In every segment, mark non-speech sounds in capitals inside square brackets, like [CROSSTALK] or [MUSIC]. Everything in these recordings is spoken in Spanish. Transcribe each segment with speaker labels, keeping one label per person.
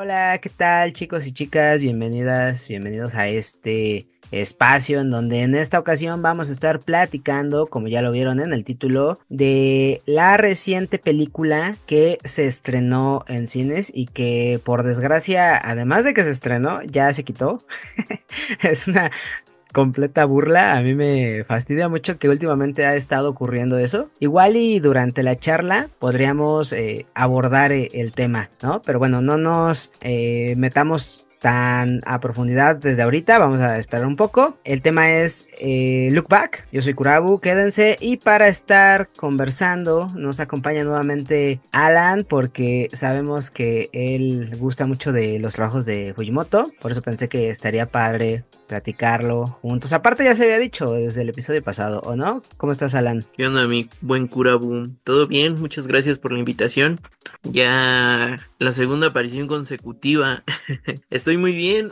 Speaker 1: hola, ¿qué tal chicos y chicas? Bienvenidas, bienvenidos a este espacio en donde en esta ocasión vamos a estar platicando, como ya lo vieron en el título, de la reciente película que se estrenó en cines y que por desgracia, además de que se estrenó, ya se quitó. [LAUGHS] es una completa burla. A mí me fastidia mucho que últimamente ha estado ocurriendo eso. Igual y durante la charla podríamos eh, abordar eh, el tema, ¿no? Pero bueno, no nos eh, metamos tan a profundidad desde ahorita. Vamos a esperar un poco. El tema es Look Back. Yo soy Kurabu, quédense. Y para estar conversando, nos acompaña nuevamente Alan, porque sabemos que él gusta mucho de los trabajos de Fujimoto. Por eso pensé que estaría padre platicarlo juntos. Aparte ya se había dicho desde el episodio pasado, ¿o no? ¿Cómo estás, Alan?
Speaker 2: ¿Qué onda, mi buen cura ¿Todo bien? Muchas gracias por la invitación. Ya la segunda aparición consecutiva. [LAUGHS] Estoy muy bien.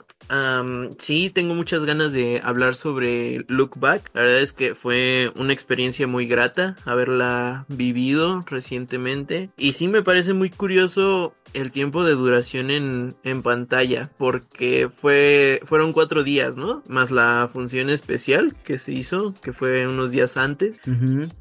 Speaker 2: sí, tengo muchas ganas de hablar sobre Look Back. La verdad es que fue una experiencia muy grata haberla vivido recientemente. Y sí me parece muy curioso el tiempo de duración en, pantalla, porque fue, fueron cuatro días, ¿no? Más la función especial que se hizo, que fue unos días antes.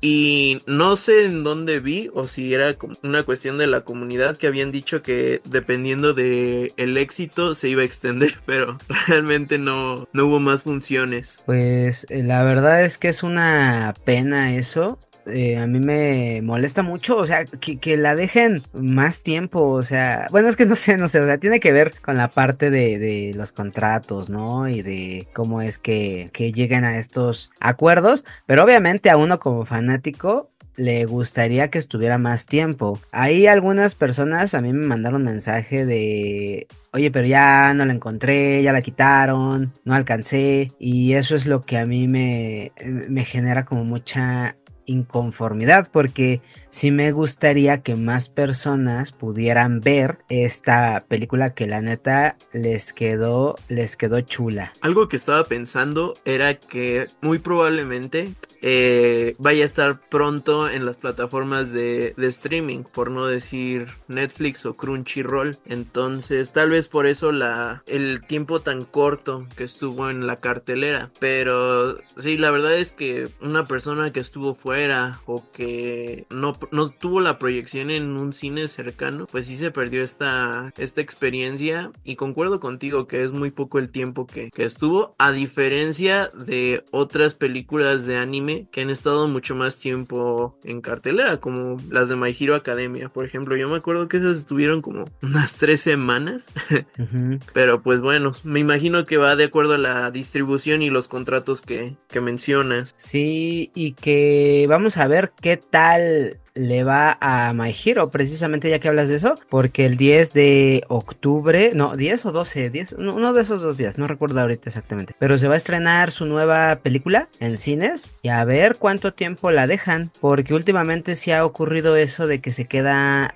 Speaker 2: Y no sé en dónde vi o si era una cuestión de la comunidad que habían dicho que dependiendo de el éxito se iba a extender, [LAUGHS] pero realmente no, no hubo más funciones.
Speaker 1: Pues eh, la verdad es que es una pena eso, eh, a mí me molesta mucho, o sea, que, la dejen más tiempo, o sea, bueno, es que no sé, no sé, o sea, tiene que ver con la parte de, los contratos, ¿no? Y de cómo es que, lleguen a estos acuerdos, pero obviamente a uno como fanático, le gustaría que estuviera más tiempo. Ahí algunas personas a mí me mandaron mensaje de, oye, pero ya no la encontré, ya la quitaron, no alcancé. Y eso es lo que a mí me, me genera como mucha inconformidad, porque sí me gustaría que más personas pudieran ver esta película que la neta les quedó, les quedó chula.
Speaker 2: Algo que estaba pensando era que muy probablemente eh, vaya a estar pronto en las plataformas de, streaming, por no decir Netflix o Crunchyroll. Entonces, tal vez por eso la, el tiempo tan corto que estuvo en la cartelera. Pero sí, la verdad es que una persona que estuvo fuera o que no no tuvo la proyección en un cine cercano, pues sí se perdió esta, esta experiencia y concuerdo contigo que es muy poco el tiempo que, estuvo, a diferencia de otras películas de anime que han estado mucho más tiempo en cartelera, como las de My Hero Academia, por ejemplo. Yo me acuerdo que esas estuvieron como unas tres semanas, [LAUGHS] pero pues bueno, me imagino que va de acuerdo a la distribución y los contratos que, que mencionas.
Speaker 1: Sí, y que vamos a ver qué tal le va a My Hero, precisamente ya que hablas de eso, porque el 10 de octubre, no, 10 o 12, 10, uno de esos dos días, no recuerdo ahorita exactamente, pero se va a estrenar su nueva película en cines y a ver cuánto tiempo la dejan, porque últimamente se ha ocurrido eso de que se queda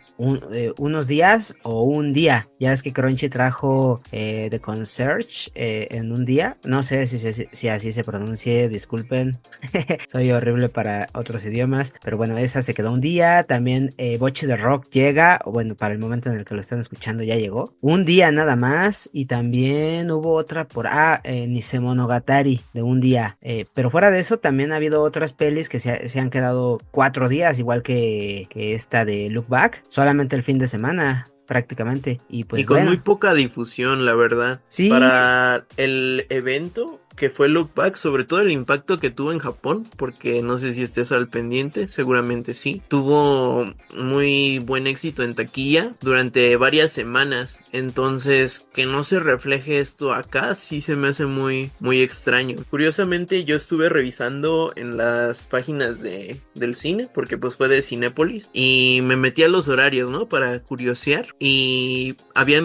Speaker 1: eh, unos días o un día. Ya es que Crunchy trajo eh, The Concierge eh, en un día. No sé si, así se pronuncie, disculpen. [LAUGHS] Soy horrible para otros idiomas. Pero bueno, esa se quedó un día. También Boche de Rock llega, bueno, para el momento en el que lo están escuchando ya llegó. Un día nada más. Y también hubo otra por, ah, Nisemonogatari de un día. pero fuera de eso, también ha habido otras pelis que se, han quedado cuatro días, igual que, esta de Look Back solamente el fin de semana prácticamente. Y, pues con muy poca
Speaker 2: difusión, la verdad. Sí. Para el evento que fue Look Back, sobre todo el impacto que tuvo en Japón, porque no sé si estés al pendiente, seguramente sí. Tuvo muy buen éxito en taquilla durante varias semanas, entonces que no se refleje esto acá sí se me hace muy, muy extraño. Curiosamente yo estuve revisando en las páginas de, del cine, porque pues fue de Cinépolis, y me metí a los horarios, ¿no? Para curiosear, y había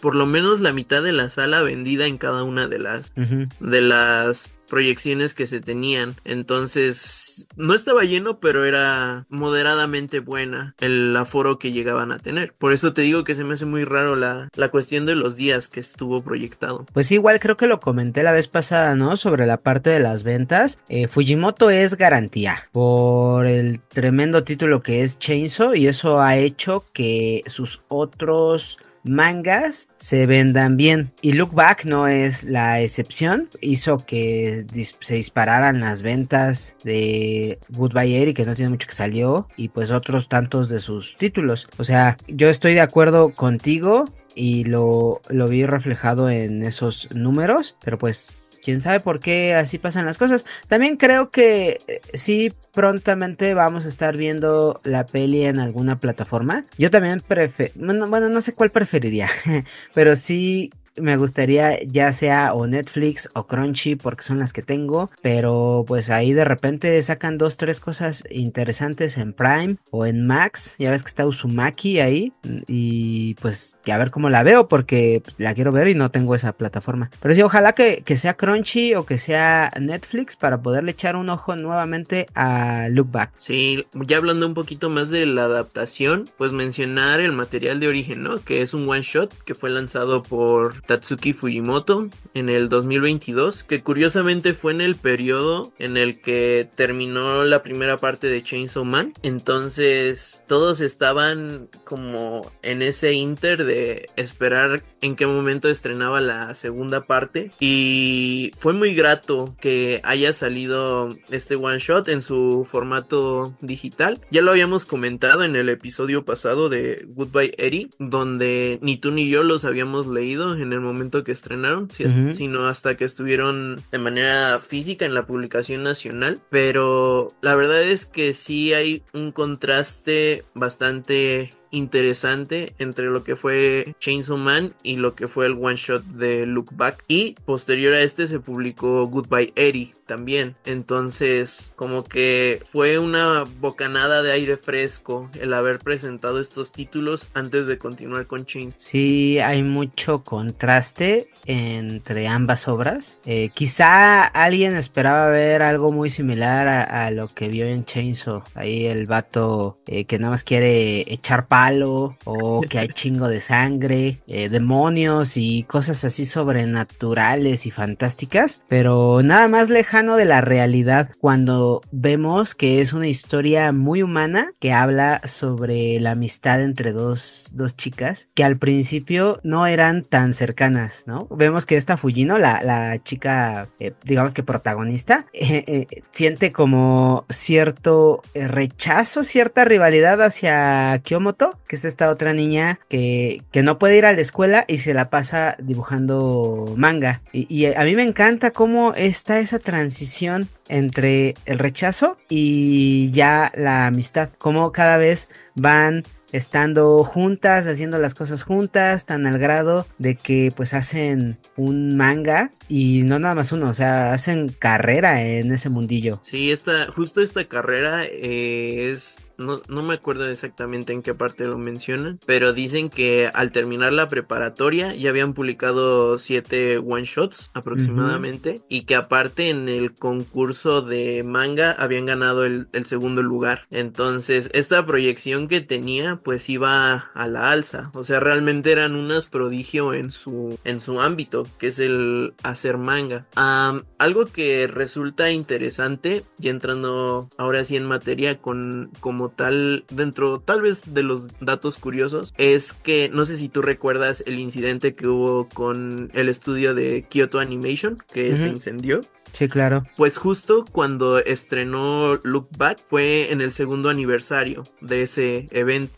Speaker 2: por lo menos la mitad de la sala vendida en cada una de las las proyecciones que se tenían. Entonces, no estaba lleno, pero era moderadamente buena el aforo que llegaban a tener. Por eso te digo que se me hace muy raro la, la cuestión de los días que estuvo proyectado.
Speaker 1: Pues igual creo que lo comenté la vez pasada, ¿no? Sobre la parte de las ventas. Eh, Fujimoto es garantía por el tremendo título que es Chainsaw y eso ha hecho que sus otros mangas se vendan bien. Y Look Back no es la excepción. Hizo que se dispararan las ventas de Goodbye Eric, que no tiene mucho que salió, y pues otros tantos de sus títulos. O sea, yo estoy de acuerdo contigo y lo, lo vi reflejado en esos números, pero pues quién sabe por qué así pasan las cosas. También creo que eh, sí, prontamente vamos a estar viendo la peli en alguna plataforma. Yo también prefiero, bueno, no sé cuál preferiría, [LAUGHS] pero sí me gustaría ya sea o Netflix o Crunchy porque son las que tengo, pero pues ahí de repente sacan dos, tres cosas interesantes en Prime o en Max, ya ves que está Usumaki ahí mm, y pues a ver cómo la veo porque pues, la quiero ver y no tengo esa plataforma. Pero sí, ojalá que, que sea Crunchy o que sea Netflix para poderle echar un ojo nuevamente a Look Back.
Speaker 2: Sí, ya hablando un poquito más de la adaptación, pues mencionar el material de origen, ¿no? Que es un one shot que fue lanzado por Tatsuki Fujimoto en el 2022, que curiosamente fue en el periodo en el que terminó la primera parte de Chainsaw Man. Entonces todos estaban como en ese inter de esperar en qué momento estrenaba la segunda parte. Y fue muy grato que haya salido este one shot en su formato digital. Ya lo habíamos comentado en el episodio pasado de Goodbye Eddie, donde ni tú ni yo los habíamos leído en el momento que estrenaron, sino hasta que estuvieron de manera física en la publicación nacional. Pero la verdad es que sí hay un contraste bastante interesante entre lo que fue Chainsaw Man y lo que fue el one shot de Look Back. Y posterior a este se publicó Goodbye Eddie también.
Speaker 1: Entonces,
Speaker 2: como que fue una bocanada de aire fresco el haber presentado estos títulos antes de continuar con Chainsaw.
Speaker 1: Sí, hay mucho contraste entre ambas obras. Eh, quizá alguien esperaba ver algo muy similar a, lo que vio en Chainsaw. Ahí el vato eh, que nada más quiere echar pa o que hay chingo de sangre, eh, demonios y cosas así sobrenaturales y fantásticas, pero nada más lejano de la realidad cuando vemos que es una historia muy humana que habla sobre la amistad entre dos, dos chicas que al principio no eran tan cercanas, ¿no? Vemos que esta Fujino, la, chica, eh, digamos que protagonista, eh, siente como cierto rechazo, cierta rivalidad hacia Kyomoto que es esta otra niña que, no puede ir a la escuela y se la pasa dibujando manga. Y, a mí me encanta cómo está esa transición entre el rechazo y ya la amistad, cómo cada vez van estando juntas, haciendo las cosas juntas, tan al grado de que pues hacen un manga y no nada más uno, o sea, hacen carrera en ese mundillo.
Speaker 2: Sí, esta, justo esta carrera eh, es no, me acuerdo exactamente en qué parte lo mencionan, pero dicen que al terminar la preparatoria ya habían publicado siete one shots aproximadamente y que aparte en el concurso de manga habían ganado el, segundo lugar. Entonces esta proyección que tenía pues iba a la alza, o sea realmente eran unas prodigio en su, en su ámbito que es el hacer manga. algo que resulta interesante y entrando ahora sí en materia con como tal, dentro tal vez de los datos curiosos, es que no sé si tú recuerdas el incidente que hubo con el estudio de Kyoto Animation, que se incendió. Sí, claro. Pues justo cuando estrenó Look Back fue en el segundo aniversario de ese evento.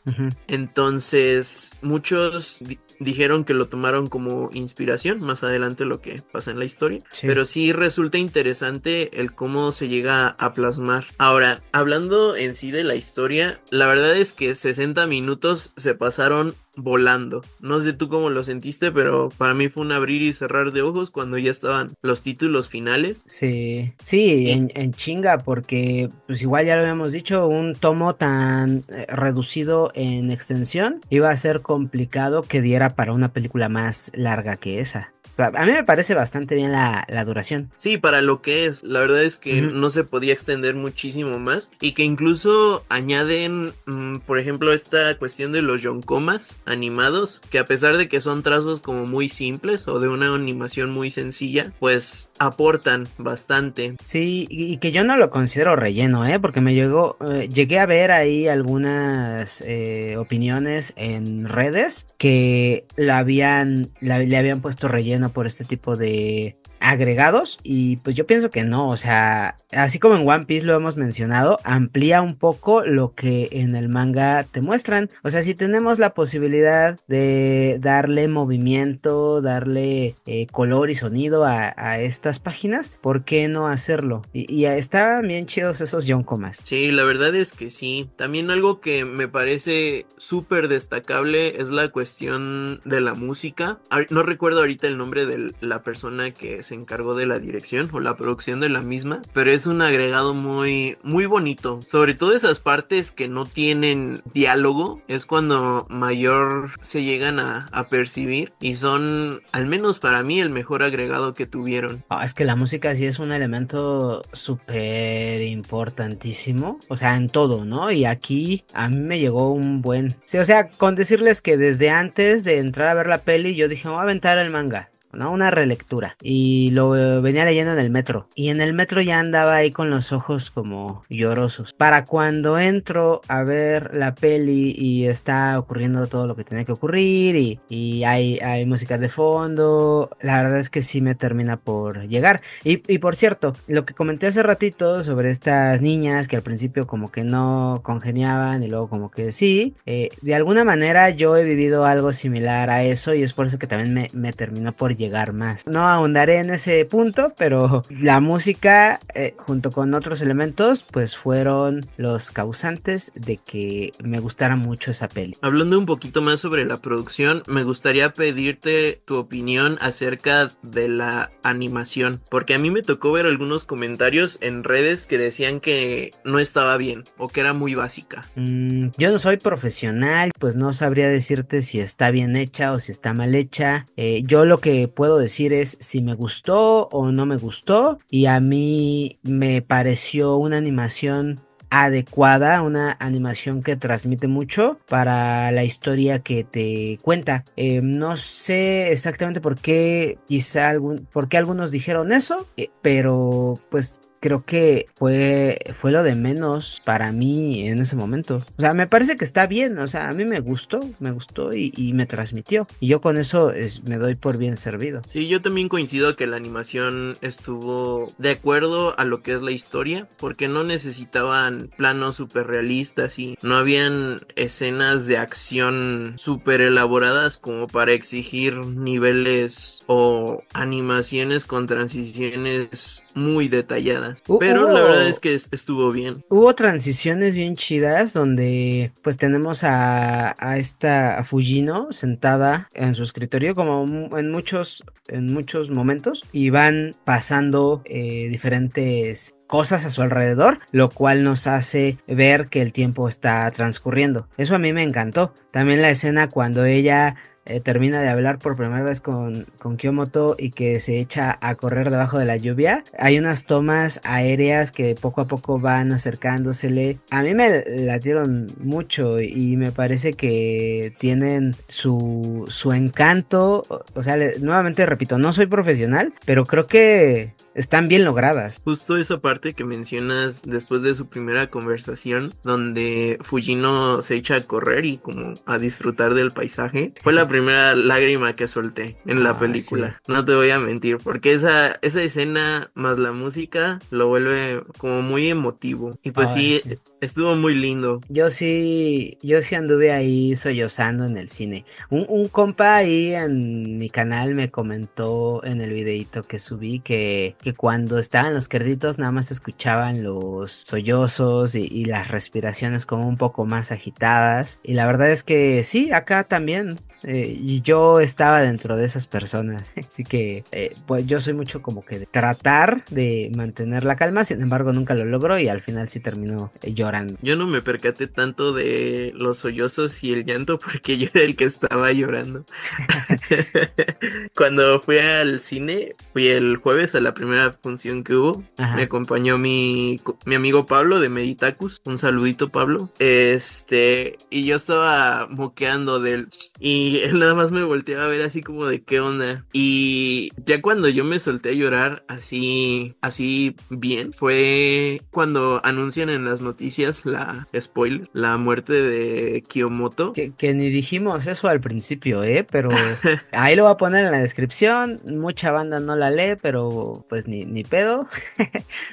Speaker 2: Entonces, muchos dijeron que lo tomaron como inspiración, más adelante lo que pasa en la historia, pero sí resulta interesante el cómo se llega a plasmar. Ahora, hablando en sí de la historia, la verdad es que 60 minutos se pasaron volando. No sé tú cómo lo sentiste, pero para mí fue un abrir y cerrar de ojos cuando ya estaban los títulos finales.
Speaker 1: Sí, sí, en, chinga, porque pues igual ya lo habíamos dicho, un tomo tan eh, reducido en extensión iba a ser complicado que diera para una película más larga que esa. A mí me parece bastante bien la, duración.
Speaker 2: Sí, para lo que es. La verdad es que no se podía extender muchísimo más. Y que incluso añaden, mm, por ejemplo, esta cuestión de los yonkomas animados. Que a pesar de que son trazos como muy simples o de una animación muy sencilla, pues aportan bastante.
Speaker 1: Sí, y, que yo no lo considero relleno, ¿eh? Porque me llegó, eh, llegué a ver ahí algunas eh, opiniones en redes que la habían, la, le habían puesto relleno por este tipo de agregados y pues yo pienso que no, o sea, así como en One Piece lo hemos mencionado, amplía un poco lo que en el manga te muestran, o sea, si tenemos la posibilidad de darle movimiento, darle eh, color y sonido a, estas páginas, ¿por qué no hacerlo? Y, y están bien chidos esos John Comas.
Speaker 2: Sí, la verdad es que sí, también algo que me parece súper destacable es la cuestión de la música, no recuerdo ahorita el nombre de la persona que es se encargó de la dirección o la producción de la misma, pero es un agregado muy, muy bonito. Sobre todo esas partes que no tienen diálogo, es cuando mayor se llegan a, percibir y son, al menos para mí, el mejor agregado que tuvieron.
Speaker 1: Ah, es que la música sí es un elemento súper importantísimo, o sea, en todo, ¿no? Y aquí a mí me llegó un buen... Sí, o sea, con decirles que desde antes de entrar a ver la peli, yo dije, voy a aventar el manga. Una relectura. Y lo eh, venía leyendo en el metro. Y en el metro ya andaba ahí con los ojos como llorosos. Para cuando entro a ver la peli y está ocurriendo todo lo que tiene que ocurrir y, y hay, hay música de fondo, la verdad es que sí me termina por llegar. Y, y por cierto, lo que comenté hace ratito sobre estas niñas que al principio como que no congeniaban y luego como que sí, eh, de alguna manera yo he vivido algo similar a eso y es por eso que también me, me terminó por llegar más. No ahondaré en ese punto, pero la música eh, junto con otros elementos pues fueron los causantes de que me gustara mucho esa peli.
Speaker 2: Hablando un poquito más sobre la producción, me gustaría pedirte tu opinión acerca de la animación, porque a mí me tocó ver algunos comentarios en redes que decían que no estaba bien o que era muy básica.
Speaker 1: Mm, yo no soy profesional, pues no sabría decirte si está bien hecha o si está mal hecha. Eh, yo lo que puedo decir es si me gustó o no me gustó. Y a mí me pareció una animación adecuada, una animación que transmite mucho para la historia que te cuenta. Eh, no sé exactamente por qué, quizá algún, por qué algunos dijeron eso, eh, pero pues creo que fue, fue lo de menos para mí en ese momento. O sea, me parece que está bien, o sea, a mí me gustó, me gustó y, me transmitió. Y yo con eso me doy por bien servido.
Speaker 2: Sí, yo también coincido que la animación estuvo de acuerdo a lo que es la historia, porque no necesitaban planos super realistas y no habían escenas de acción súper elaboradas como para exigir niveles o animaciones con transiciones muy detalladas pero la verdad es que estuvo bien.
Speaker 1: Hubo transiciones bien chidas donde pues tenemos a, a esta Fujino sentada en su escritorio como en muchos, en muchos momentos y van pasando eh, diferentes cosas a su alrededor, lo cual nos hace ver que el tiempo está transcurriendo. Eso a mí me encantó. También la escena cuando ella eh, termina de hablar por primera vez con, con Kyomoto y que se echa a correr debajo de la lluvia. Hay unas tomas aéreas que poco a poco van acercándosele. A mí me latieron mucho y me parece que tienen su, su encanto. O sea, nuevamente repito, no soy profesional, pero creo que están bien logradas.
Speaker 2: Justo esa parte que mencionas después de su primera conversación, donde Fujino se echa a correr y como a disfrutar del paisaje, fue la primera lágrima que solté en la película. No te voy a mentir, porque esa, esa escena más la música lo vuelve como muy emotivo. Y pues sí, estuvo muy lindo.
Speaker 1: Yo sí, yo sí anduve ahí sollozando en el cine. Un, un compa ahí en mi canal me comentó en el videito que subí que que cuando estaban los querditos nada más escuchaban los sollozos y, las respiraciones como un poco más agitadas. Y la verdad es que sí, acá también eh, y yo estaba dentro de esas personas. [LAUGHS] Así que, eh, pues yo soy mucho como que tratar de mantener la calma. Sin embargo, nunca lo logro y al final sí terminó eh, llorando.
Speaker 2: Yo no me percaté tanto de los sollozos y el llanto porque [LAUGHS] yo era el que estaba llorando. [LAUGHS] Cuando fui al cine, fui el jueves a la primera función que hubo. Me acompañó mi, amigo Pablo de Meditacus. Un saludito, Pablo. Este, y yo estaba moqueando del. Y y él [LAUGHS] nada más me volteaba a ver así como de qué onda. Y ya cuando yo me solté a llorar así, así bien, fue cuando anuncian en las noticias la spoiler, la muerte de
Speaker 1: Kiyomoto. Que, ni dijimos eso al principio, ¿eh? Pero [LAUGHS] ahí lo voy a poner en la descripción. Mucha banda no la lee, pero pues ni, pedo. [LAUGHS]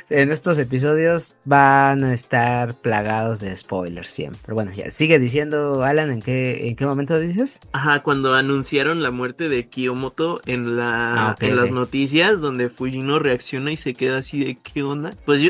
Speaker 1: en estos episodios van a estar plagados de spoilers siempre. Pero bueno, ya sigue diciendo, Alan, ¿en qué, en qué momento dices?
Speaker 2: cuando anunciaron la muerte de Kiyomoto en, la, ah, las noticias, donde Fujino reacciona y se queda así de qué onda. Pues yo,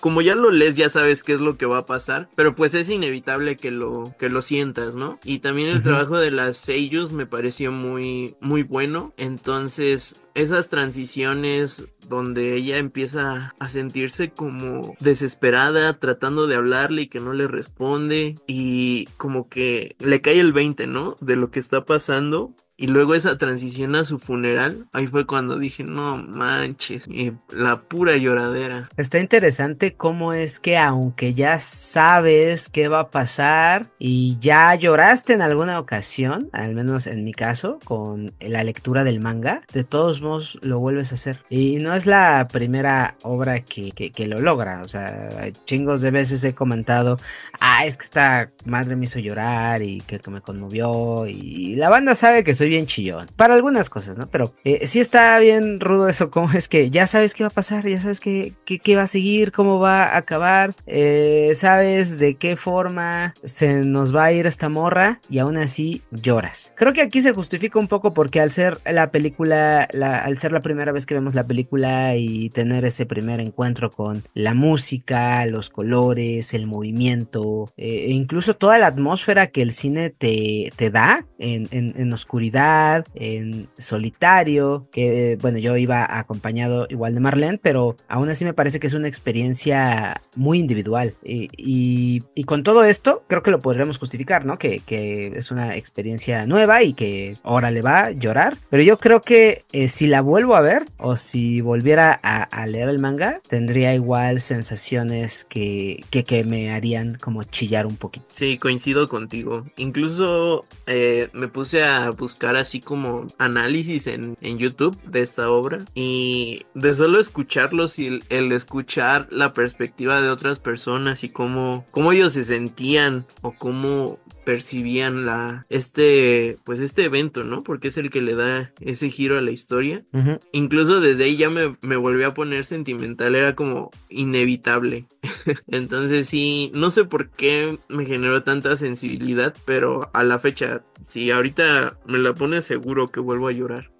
Speaker 2: como ya lo lees, ya sabes qué es lo que va a pasar, pero pues es inevitable que lo, que lo sientas, ¿no? Y también el trabajo de las sellos me pareció muy, muy bueno. Entonces, esas transiciones donde ella empieza a sentirse como desesperada, tratando de hablarle y que no le responde y como que le cae el 20, ¿no? De lo que está pasando y luego esa transición a su funeral, ahí fue cuando dije, no manches, y la pura lloradera.
Speaker 1: Está interesante cómo es que aunque ya sabes qué va a pasar y ya lloraste en alguna ocasión, al menos en mi caso, con la lectura del manga, de todos modos lo vuelves a hacer. Y no es la primera obra que, lo logra, o sea, chingos de veces he comentado, ah, es que esta madre me hizo llorar y que me conmovió y la banda sabe que soy bien chillón. Para algunas cosas, ¿no? Pero eh, si está bien rudo eso, como es que ya sabes qué va a pasar, ya sabes qué, qué, va a seguir, cómo va a acabar, eh, sabes de qué forma se nos va a ir esta morra y aún así lloras. Creo que aquí se justifica un poco porque al ser la película, al ser la primera vez que vemos la película y tener ese primer encuentro con la música, los colores, el movimiento, eh, e incluso toda la atmósfera que el cine te, te da en oscuridad en solitario, que bueno, yo iba acompañado igual de Marlene, pero aún así me parece que es una experiencia muy individual. Y, con todo esto, creo que lo podremos justificar, ¿no? Que, es una experiencia nueva y que ahora le va a llorar. Pero yo creo que eh, si la vuelvo a ver o si volviera a, leer el manga, tendría igual sensaciones que, me harían como chillar un poquito.
Speaker 2: Sí, coincido contigo. Incluso eh, me puse a buscar así como análisis en, en YouTube de esta obra y de solo escucharlos y el, el, escuchar la perspectiva de otras personas y cómo, cómo ellos se sentían o cómo percibían la, este, pues este evento, ¿no? Porque es el que le da ese giro a la historia. Incluso desde ahí ya me, me volví a poner sentimental, era como inevitable. [LAUGHS] Entonces sí, no sé por qué me generó tanta sensibilidad, pero a la fecha, si ahorita me la pone seguro que vuelvo a llorar.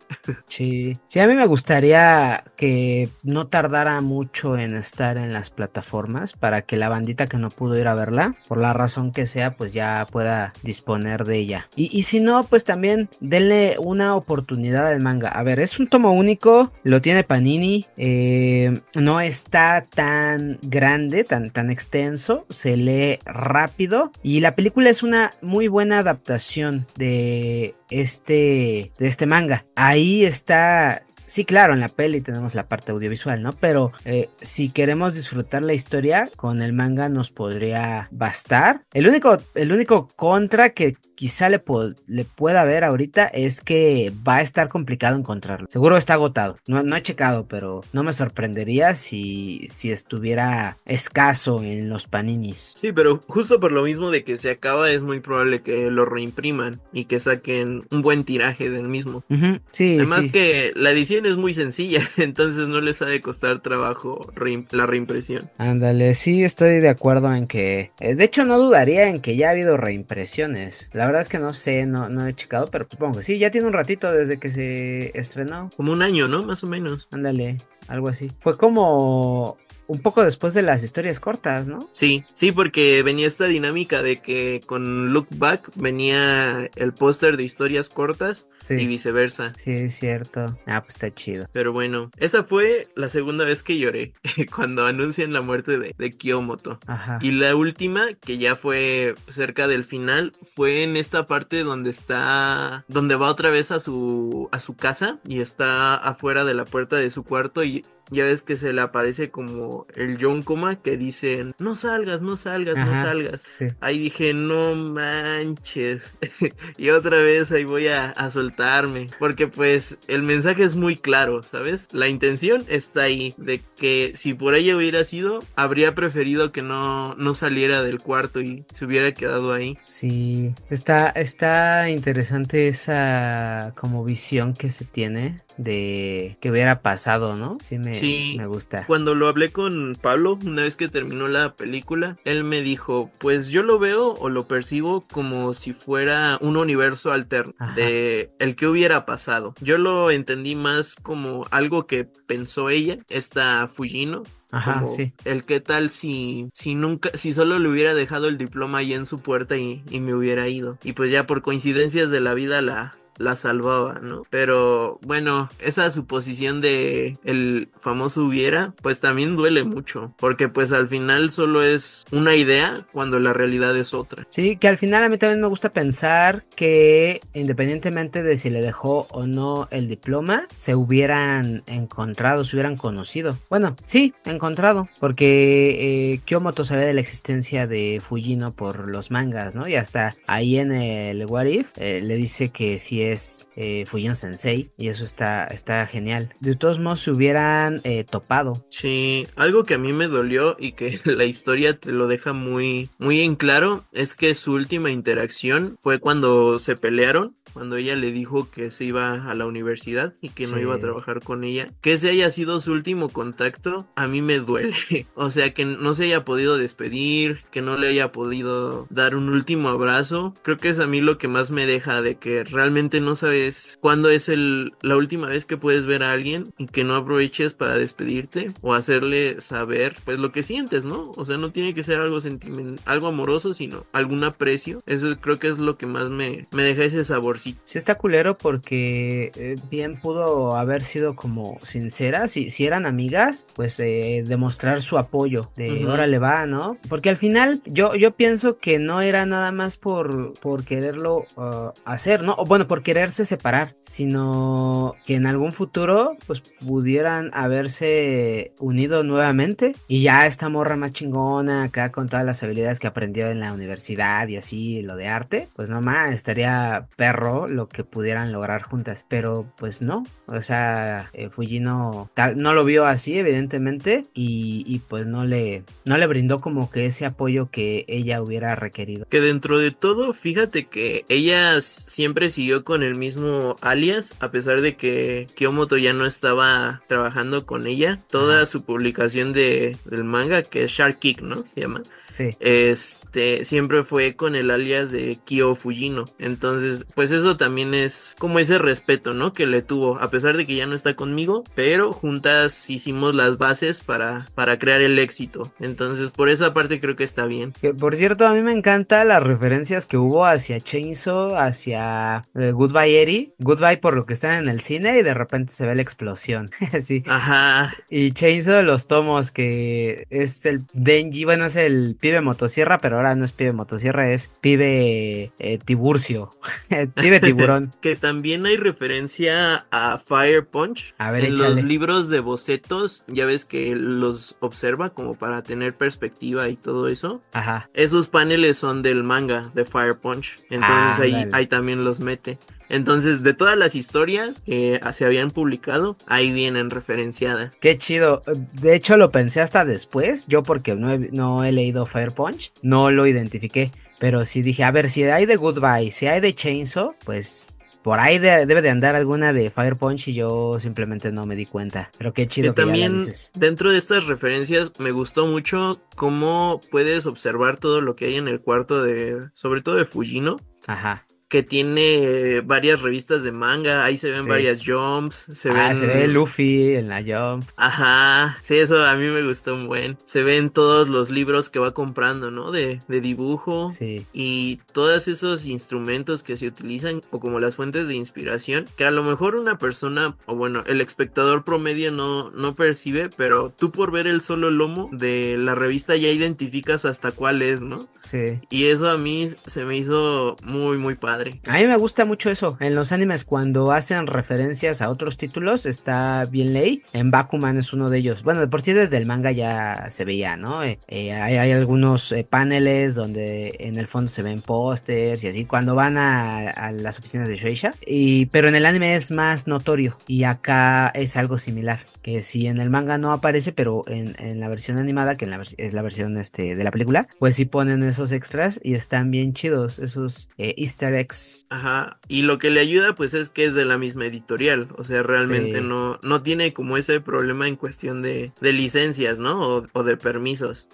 Speaker 1: Sí, sí, a mí me gustaría que no tardara mucho en estar en las plataformas para que la bandita que no pudo ir a verla, por la razón que sea, pues ya pueda disponer de ella. Y, si no, pues también denle una oportunidad al manga. A ver, es un tomo único, lo tiene Panini, eh, no está tan grande, tan, tan extenso, se lee rápido y la película es una muy buena adaptación de este, de este manga. Ahí está Sí, claro, en la peli tenemos la parte audiovisual, ¿no? Pero eh, si queremos disfrutar la historia, con el manga nos podría bastar. El único, el único contra que quizá le, le pueda ver ahorita es que va a estar complicado encontrarlo. Seguro está agotado. No, he checado, pero no me sorprendería si, si estuviera escaso en los paninis.
Speaker 2: Sí, pero justo por lo mismo de que se acaba, es muy probable que lo reimpriman y que saquen un buen tiraje del mismo. Sí, Además que la edición es muy sencilla, [LAUGHS] entonces no les ha de costar trabajo la reimpresión.
Speaker 1: Ándale, sí estoy de acuerdo en que... Eh, de hecho, no dudaría en que ya ha habido reimpresiones. La verdad es que no sé, no, no he checado, pero supongo que sí, ya tiene un ratito desde que se estrenó. Como un año, ¿no? Más o menos. Ándale algo así. Fue como un poco después de las historias cortas, ¿no?
Speaker 2: Sí, sí, porque venía esta dinámica de que con Look Back venía el póster de historias cortas y viceversa.
Speaker 1: Sí, es cierto. Ah, pues está chido.
Speaker 2: Pero bueno, esa fue la segunda vez que lloré [LAUGHS] cuando anuncian la muerte de, de Kiyomoto. Ajá. Y la última, que ya fue cerca del final, fue en esta parte donde está, donde va otra vez a su, a su casa y está afuera de la puerta de su cuarto y ya ves que se le aparece como el John Coma que dicen, no salgas, no salgas, no salgas. Ahí dije, no manches. [LAUGHS] y otra vez ahí voy a, soltarme. Porque pues el mensaje es muy claro, ¿sabes? La intención está ahí, de que si por ella hubiera sido, habría preferido que no, no saliera del cuarto y se hubiera quedado ahí.
Speaker 1: Sí, está, está interesante esa como visión que se tiene de que hubiera pasado, ¿no? Sí me, me, gusta.
Speaker 2: Cuando lo hablé con Pablo, una vez que terminó la película, él me dijo, pues yo lo veo o lo percibo como si fuera un universo alterno de el que hubiera pasado. Yo lo entendí más como algo que pensó ella, esta Fujino,
Speaker 1: Ajá, sí.
Speaker 2: El qué tal si, si nunca, si solo le hubiera dejado el diploma ahí en su puerta y, me hubiera ido. Y pues ya por coincidencias de la vida la, la salvaba, ¿no? Pero bueno, esa suposición de el famoso hubiera, pues también duele mucho, porque pues al final solo es una idea cuando la realidad es otra.
Speaker 1: Sí, que al final a mí también me gusta pensar que independientemente de si le dejó o no el diploma, se hubieran encontrado, se hubieran conocido. Bueno, sí, encontrado, porque eh, Kyomoto sabía de la existencia de Fujino por los mangas, ¿no? Y hasta ahí en el What If eh, le dice que si es eh, Sensei, y eso está, está genial. De todos modos, se hubieran eh, topado.
Speaker 2: Sí, algo que a mí me dolió y que [LAUGHS] la historia te lo deja muy, muy en claro es que su última interacción fue cuando se pelearon cuando ella le dijo que se iba a la universidad y que no iba a trabajar con ella, que ese haya sido su último contacto, a mí me duele. [LAUGHS] O sea, que no se haya podido despedir, que no le haya podido dar un último abrazo. Creo que es a mí lo que más me deja de que realmente no sabes cuándo es el, la última vez que puedes ver a alguien y que no aproveches para despedirte o hacerle saber pues lo que sientes, ¿no? O sea, no tiene que ser algo sentimental, algo amoroso, sino algún aprecio. Eso creo que es lo que más me, me deja ese sabor sí,
Speaker 1: está culero porque eh, bien pudo haber sido como sincera, si, si eran amigas, pues eh, demostrar su apoyo, de ahora va, ¿no? Porque al final yo, yo pienso que no era nada más por, por quererlo uh, hacer, ¿no? O bueno, por quererse separar, sino que en algún futuro pues pudieran haberse unido nuevamente y ya esta morra más chingona acá con todas las habilidades que aprendió en la universidad y así, lo de arte, pues nomás estaría perro lo que pudieran lograr juntas, pero pues no, o sea, eh, Fujino no lo vio así evidentemente y, pues no le, no le brindó como que ese apoyo que ella hubiera requerido.
Speaker 2: Que dentro de todo, fíjate que ella siempre siguió con el mismo alias, a pesar de que Kiyomoto ya no estaba trabajando con ella, toda su publicación de, del manga, que es Shark Kick, ¿no? Se llama Sí. Este, siempre fue con el alias de Kyo Fujino. Entonces, pues eso también es como ese respeto, ¿no? Que le tuvo, a pesar de que ya no está conmigo, pero juntas hicimos las bases para, para crear el éxito. Entonces, por esa parte creo que está bien.
Speaker 1: Que, por cierto, a mí me encantan las referencias que hubo hacia Chainsaw, hacia eh, Goodbye Eri, Goodbye por lo que están en el cine y de repente se ve la explosión. [LAUGHS] sí. Ajá. Y Chainsaw, los tomos que es el Denji, bueno, es el pibe motosierra, pero ahora no es pibe motosierra, es pibe eh, tiburcio, [LAUGHS] pibe [LAUGHS] tiburón.
Speaker 2: que también hay referencia a Fire Punch. A ver, en los libros de bocetos, ya ves que los observa como para tener perspectiva y todo eso. Ajá. Esos paneles son del manga de Fire Punch, entonces ahí, ahí también los mete. Entonces, de todas las historias que se habían publicado, ahí vienen referenciadas. Qué chido.
Speaker 1: De hecho, lo pensé hasta después. Yo, porque no he, leído Fire Punch, no lo identifiqué. Pero sí dije, a ver, si hay de Goodbye, si hay de Chainsaw, pues por ahí debe de andar alguna de Fire Punch y yo simplemente no me di cuenta. Pero qué chido. Que, también dices.
Speaker 2: dentro de estas referencias me gustó mucho cómo puedes observar todo lo que hay en el cuarto de, sobre todo de Fujino. Ajá que tiene varias revistas de manga, ahí se ven varias jumps, se ah, ve
Speaker 1: Luffy en la jump.
Speaker 2: Ajá, sí, eso a mí me gustó un buen. Se ven todos los libros que va comprando, ¿no? De, de dibujo. Sí. Y todos esos instrumentos que se utilizan o como las fuentes de inspiración, que a lo mejor una persona, o bueno, el espectador promedio no, no percibe, pero tú por ver el solo lomo de la revista ya identificas hasta cuál es, ¿no? Sí. Y eso a mí se me hizo muy, muy padre.
Speaker 1: A mí me gusta mucho eso. En los animes, cuando hacen referencias a otros títulos, está bien ley. En Bakuman es uno de ellos. Bueno, de por sí desde el manga ya se veía, ¿no? Eh, eh, hay, algunos eh, paneles donde en el fondo se ven pósters y así, cuando van a, las oficinas de Shueisha. Y, pero en el anime es más notorio y acá es algo similar si en el manga no aparece, pero en, la versión animada, que es la versión este, de la película, pues sí ponen esos extras y están bien chidos, esos eh, easter eggs.
Speaker 2: Ajá, y lo que le ayuda pues es que es de la misma editorial, o sea, realmente no, no tiene como ese problema en cuestión de, licencias, ¿no? O, de permisos,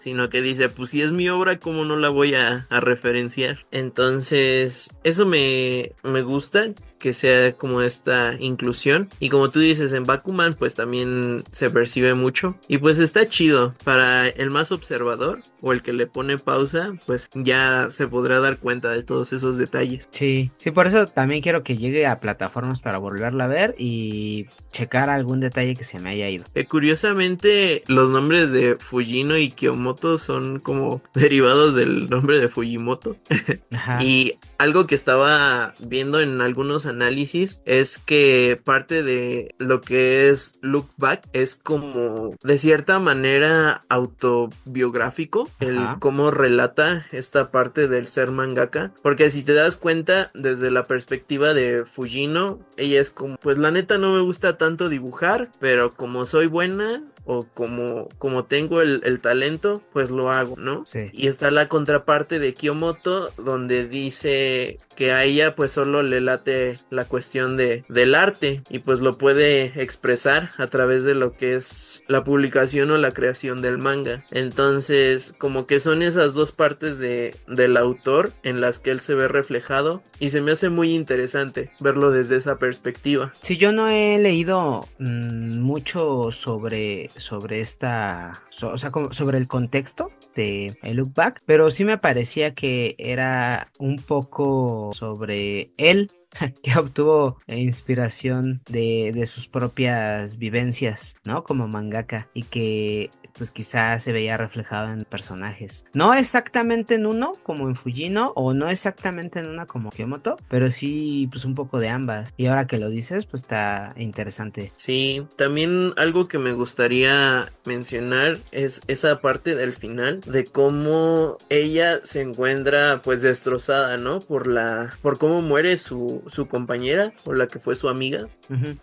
Speaker 2: sino que dice, pues si es mi obra, ¿cómo no la voy a, referenciar? Entonces, eso me, me gusta que sea como esta inclusión. Y como tú dices, en Bakuman pues también se percibe mucho. Y pues está chido. Para el más observador o el que le pone pausa, pues ya se podrá dar cuenta de todos
Speaker 1: esos detalles. Sí, sí, por eso también quiero que llegue a plataformas para volverla a ver y checar algún detalle que se me haya ido.
Speaker 2: Eh, curiosamente, los nombres de Fujino y Kiyomoto son como [LAUGHS]
Speaker 1: derivados del
Speaker 2: nombre de Fujimoto. [LAUGHS] y algo que estaba viendo en algunos análisis es que parte de lo que es Look Back es como de cierta manera autobiográfico el cómo relata esta parte del ser mangaka porque si te das cuenta desde la perspectiva de Fujino ella es como pues la neta no me gusta tanto tanto dibujar, pero como soy buena o como, como tengo el, talento, pues lo hago, ¿no? Sí. Y está la contraparte de Kiyomoto, donde dice que a ella pues solo le late la cuestión de, del arte y pues lo puede expresar a través de lo que es la publicación o la creación del manga. Entonces como que son esas dos partes de, del autor en las que él se ve reflejado y se me hace muy interesante verlo desde esa perspectiva.
Speaker 1: Si sí, yo no he leído mm, mucho sobre, sobre esta, o sea, sobre el contexto de el Look Back, pero sí me parecía que era un poco sobre él, [LAUGHS] que obtuvo inspiración de, de sus propias vivencias, ¿no? Como mangaka y que pues quizás se veía reflejado en personajes. No exactamente en uno como en Fujino o no exactamente en una como Kyomoto, pero sí pues un poco de ambas. Y ahora que lo dices, pues está interesante.
Speaker 2: Sí, también algo que me gustaría mencionar es esa parte del final de cómo ella se encuentra pues destrozada, ¿no? Por la por cómo muere su, su compañera o la que fue su amiga.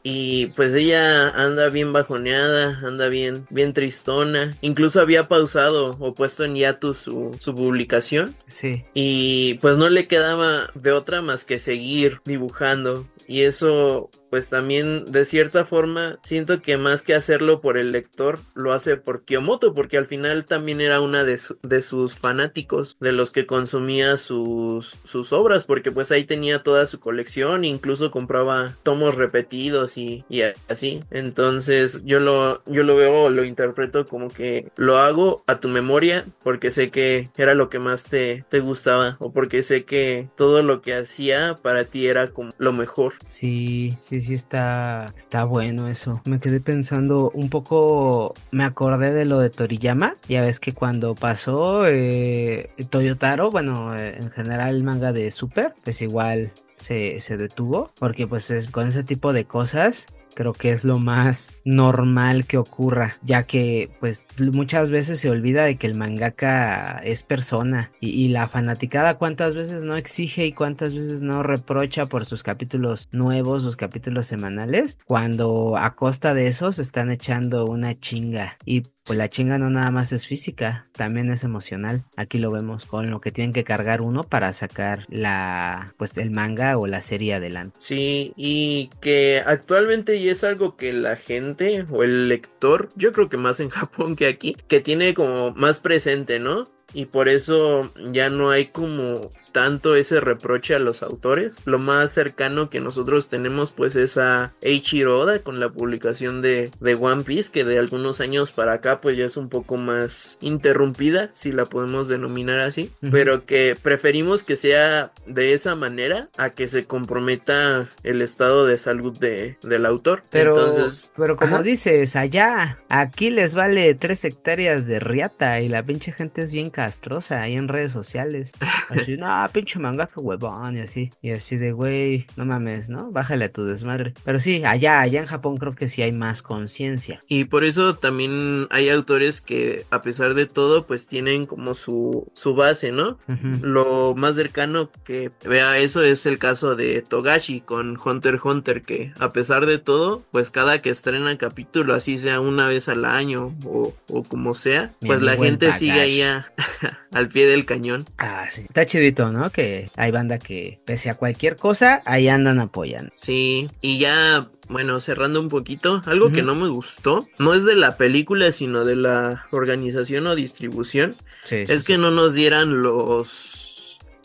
Speaker 2: Y pues ella anda bien bajoneada, anda bien bien tristona Incluso había pausado o puesto en hiatus su, su, publicación. Sí. Y pues no le quedaba de otra más que seguir dibujando. Y eso pues también de cierta forma siento que más que hacerlo por el lector, lo hace por Kiyomoto... porque al final también era una de, sus fanáticos, de los que consumía sus, sus, obras, porque pues ahí tenía toda su colección, incluso compraba tomos repetidos y, así. Entonces yo lo, yo lo veo, lo interpreto como que lo hago a tu memoria, porque sé que era lo que más te, te gustaba, o porque sé que todo lo que hacía para ti era como lo mejor.
Speaker 1: Sí, sí, sí sí está, está bueno eso. Me quedé pensando un poco, me acordé de lo de Toriyama. Ya ves que cuando pasó eh, Toyotaro, bueno, eh, en general el manga de Super, pues igual se, se, detuvo, porque pues con ese tipo de cosas Creo que es lo más normal que ocurra, ya que pues muchas veces se olvida de que el mangaka es persona y, la fanaticada cuántas veces no exige y cuántas veces no reprocha por sus capítulos nuevos, sus capítulos semanales, cuando a costa de eso se están echando una chinga. Y pues la chinga no nada más es física, también es emocional. Aquí lo vemos con lo que tienen que cargar uno para sacar la pues el manga o la serie adelante.
Speaker 2: Sí, y que actualmente y es algo que la gente o el lector, yo creo que más en [LAUGHS] Japón que aquí, que tiene como más presente, ¿no? y por eso ya no hay como tanto ese reproche a los autores. Lo más cercano que nosotros tenemos pues es a Eiichiro Oda con la publicación de, One Piece que de algunos años para acá pues ya es un poco más interrumpida si la podemos denominar así pero que preferimos que sea de esa manera a que se comprometa el estado de salud del autor. Pero, Entonces, pero como
Speaker 1: dices allá aquí les vale tres hectáreas de riata y la pinche gente es bien o sea, ahí en redes sociales. [LAUGHS] Así, no, pinche manga qué huevón, y así. Y así de, güey, no mames, ¿no? Bájale a tu desmadre. Pero sí, allá, allá en Japón creo que sí hay más conciencia.
Speaker 2: Y por eso también hay autores que, a pesar de todo, pues tienen como su, su base, ¿no? Lo más cercano que vea eso es el caso de Togashi con Hunter Hunter, que a pesar de todo, pues cada que estrenan capítulo, así sea una vez al año o, como sea, pues la gente sigue ahí a... [LAUGHS] [LAUGHS] al pie del cañón.
Speaker 1: Ah, sí. Está chidito, ¿no? Que hay banda que, pese a cualquier cosa, ahí andan apoyando.
Speaker 2: Sí, y ya bueno, cerrando un poquito, algo que no me gustó, no es de la película, sino de la organización o distribución, es que no nos dieran los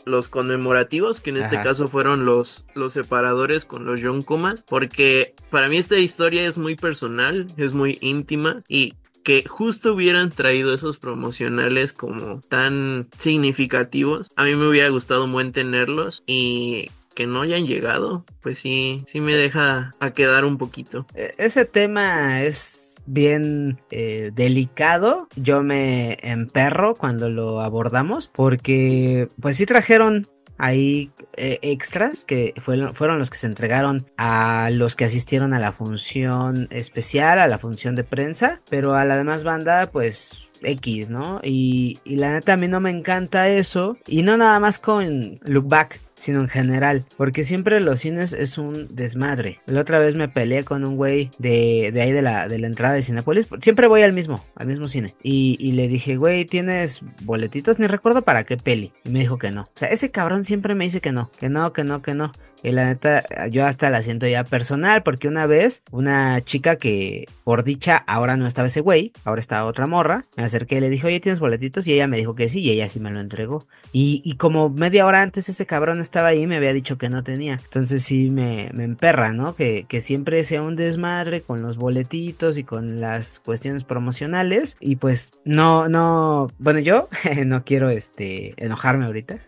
Speaker 2: los conmemorativos, que en este caso fueron los, los separadores con los John Comas, porque para mí esta historia es muy personal, es muy íntima y que justo hubieran traído esos promocionales como tan significativos. A mí me hubiera gustado un buen tenerlos y que no hayan llegado, pues sí, sí me deja a quedar un poquito.
Speaker 1: E, ese tema es bien eh, delicado. Yo me emperro cuando lo abordamos porque pues sí trajeron hay eh, extras que fueron, los que se entregaron a los que asistieron a la función especial, a la función de prensa, pero a la demás banda pues X, ¿no? Y, y, la neta a mí no me encanta eso. Y no nada más con Look Back sino en general, porque siempre los cines es un desmadre. La otra vez me peleé con un güey de, de ahí de la, de la entrada de Cinepolis, siempre voy al mismo, al mismo cine, y, y le dije, güey, ¿tienes boletitos? Ni recuerdo para qué peli, y me dijo que no. O sea, ese cabrón siempre me dice que no, que no, que no, que no. Y la neta, yo hasta la siento ya personal, porque una vez una chica que por dicha ahora no estaba ese güey, ahora estaba otra morra, me acerqué y le dije, oye, ¿tienes boletitos? Y ella me dijo que sí, y ella sí me lo entregó. Y, como media hora antes ese cabrón estaba ahí, me había dicho que no tenía. Entonces sí me, me emperra, ¿no? Que, que siempre sea un desmadre con los boletitos y con las cuestiones promocionales. Y pues no, no, bueno, yo [LAUGHS] no quiero este enojarme ahorita.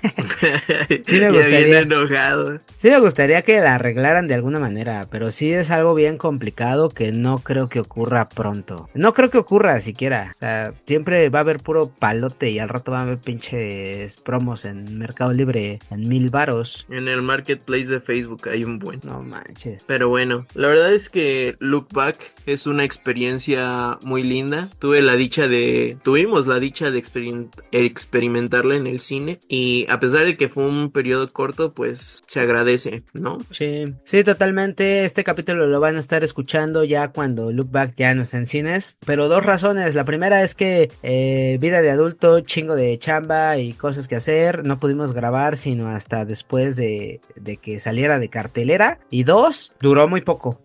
Speaker 1: [LAUGHS] sí me gustaría.
Speaker 2: enojado.
Speaker 1: Sí me gustaría que la arreglaran de alguna manera, pero sí es algo bien complicado que no creo que ocurra pronto. No creo que ocurra siquiera. O sea, siempre va a haber puro palote y al rato va a haber pinches promos en Mercado Libre en mil baros
Speaker 2: En el marketplace de Facebook hay un buen. No manches. Pero bueno, la verdad es que Look Back es una experiencia muy linda. Tuve la dicha de tuvimos la dicha de experimentarla en el cine y a pesar de que fue un periodo corto, pues se agradece, ¿no?
Speaker 1: Sí, sí, totalmente. Este capítulo lo van a estar escuchando ya cuando Look Back ya no está en cines, pero dos razones. La primera es que eh, vida de adulto, chingo de chamba y cosas que hacer, no pudimos grabar sino hasta después de, de que saliera de cartelera. Y dos, duró muy poco.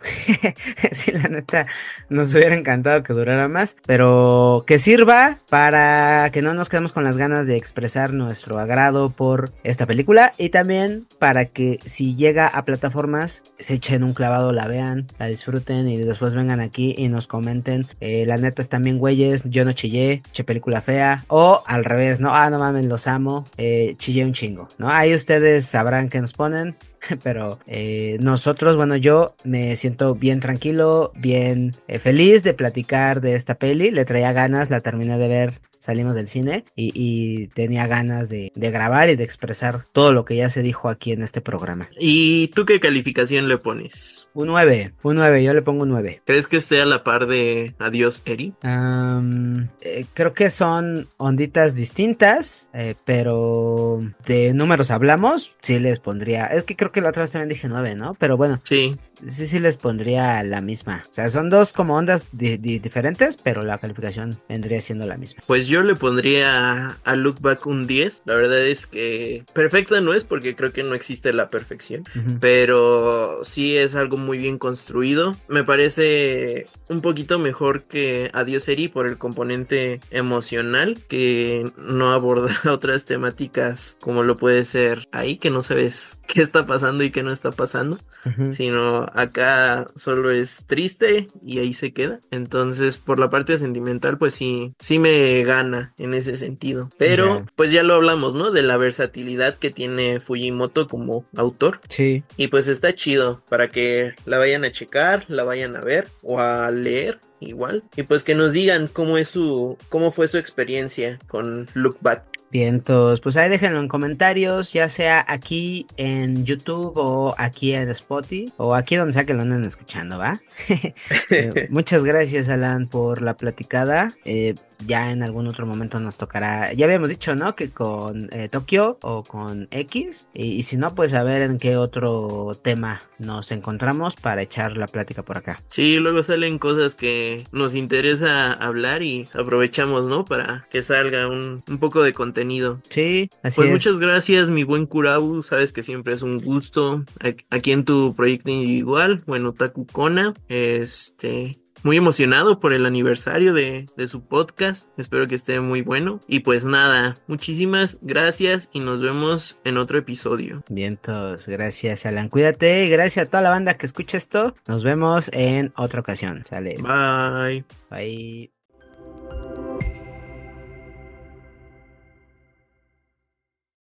Speaker 1: Si [LAUGHS] la neta, nos hubiera encantado que durara más, pero que sirva para que no nos quedemos con las ganas de expresar nuestro agrado por esta película y también para que si llega a plataformas se echen un clavado, la vean, la disfruten y después vengan aquí y nos comenten, eh, la neta es también güeyes, yo no chillé, che película fea o al revés, no, ah, no mames, los amo, eh, chillé un chingo, ¿no? Ahí ustedes sabrán que nos ponen [LAUGHS] pero eh, nosotros, bueno, yo me siento bien tranquilo, bien feliz de platicar de esta peli, le traía ganas, la terminé de ver salimos del cine y, tenía ganas de, grabar y de expresar todo lo que ya se dijo aquí en este programa.
Speaker 2: ¿Y tú qué calificación le pones?
Speaker 1: Un 9, un 9, yo le pongo un 9.
Speaker 2: ¿Crees que esté a la par de Adiós Eri?
Speaker 1: Eh, creo que son onditas distintas, eh, pero de números hablamos, sí les pondría. Es que creo que la otra vez también dije 9, ¿no? Pero bueno. Sí sí, sí les pondría la misma. O sea, son dos como ondas diferentes, pero la calificación vendría siendo la misma.
Speaker 2: Pues yo le pondría a Look Back un 10. La verdad es que perfecta no es porque creo que no existe la perfección, pero sí es algo muy bien construido. Me parece un poquito mejor que Adiós Eri por el componente emocional que no aborda [LAUGHS] otras temáticas como lo puede ser ahí, que no sabes [LAUGHS] qué está pasando y qué no está pasando, sino acá solo es triste y ahí se queda. Entonces, por la parte sentimental, pues sí, sí me gana en ese sentido. Pero, pues ya lo hablamos, ¿no? De la versatilidad que tiene Fujimoto como autor. Sí. Y pues está chido para que la vayan a checar, la vayan a ver o a leer igual. Y pues que nos digan cómo es su, cómo fue su experiencia con Look Back.
Speaker 1: Vientos, pues ahí déjenlo en comentarios, ya sea aquí en YouTube o aquí en Spotify o aquí donde sea que lo anden escuchando, ¿va? [LAUGHS] Eh, [LAUGHS] muchas gracias, Alan, por la platicada. Eh, ya en algún otro momento nos tocará. Ya habíamos dicho, ¿no? Que con eh, Tokio o con X. Y, si no, pues a ver en qué otro tema nos encontramos para echar la plática por acá.
Speaker 2: Sí, luego salen cosas que nos interesa hablar y aprovechamos, ¿no? Para que salga un, poco de contenido. Sí, así Pues muchas gracias, mi buen Kurabu. Sabes que siempre es un gusto. Aquí en tu proyecto individual, bueno, Takukona. Este, muy emocionado por el aniversario de, su podcast. Espero que esté muy bueno. Y pues nada, muchísimas gracias y nos vemos en otro episodio.
Speaker 1: Vientos, gracias Alan. Cuídate, gracias a toda la banda que escucha esto. Nos vemos en otra ocasión. Sale.
Speaker 2: Bye. Bye.